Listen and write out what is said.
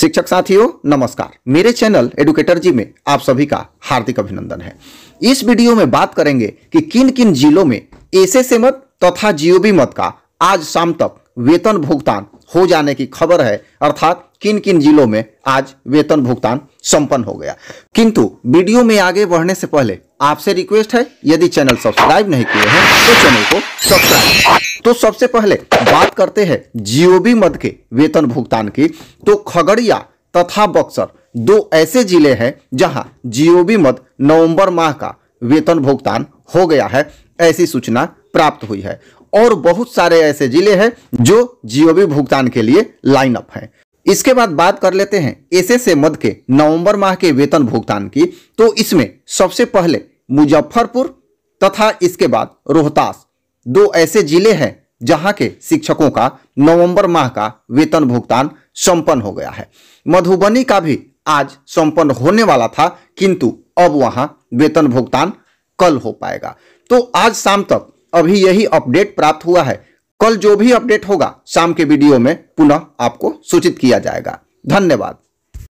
शिक्षक साथियों नमस्कार मेरे चैनल एडुकेटर जी में आप सभी का हार्दिक अभिनंदन है इस वीडियो में बात करेंगे कि किन किन जिलों में एस मत तथा जीओबी मत का आज शाम तक वेतन भुगतान हो जाने की खबर है अर्थात किन किन जिलों में आज वेतन भुगतान संपन्न हो गया किंतु वीडियो में आगे बढ़ने से पहले आपसे रिक्वेस्ट है यदि चैनल सब्सक्राइब नहीं किए हैं तो चैनल को सब्सक्राइब तो सबसे पहले बात करते हैं जीओबी मद के वेतन भुगतान की तो खगड़िया तथा बक्सर दो ऐसे जिले हैं जहां जीओबी मद नवंबर माह का वेतन भुगतान हो गया है ऐसी सूचना प्राप्त हुई है और बहुत सारे ऐसे जिले हैं जो जीओबी भुगतान के लिए लाइनअप अप हैं इसके बाद बात कर लेते हैं एसएसए मद के नवंबर माह के वेतन भुगतान की तो इसमें सबसे पहले मुजफ्फरपुर तथा इसके बाद रोहतास दो ऐसे जिले हैं जहां के शिक्षकों का नवंबर माह का वेतन भुगतान संपन्न हो गया है मधुबनी का भी आज संपन्न होने वाला था किंतु अब वहां वेतन भुगतान कल हो पाएगा तो आज शाम तक अभी यही अपडेट प्राप्त हुआ है कल जो भी अपडेट होगा शाम के वीडियो में पुनः आपको सूचित किया जाएगा धन्यवाद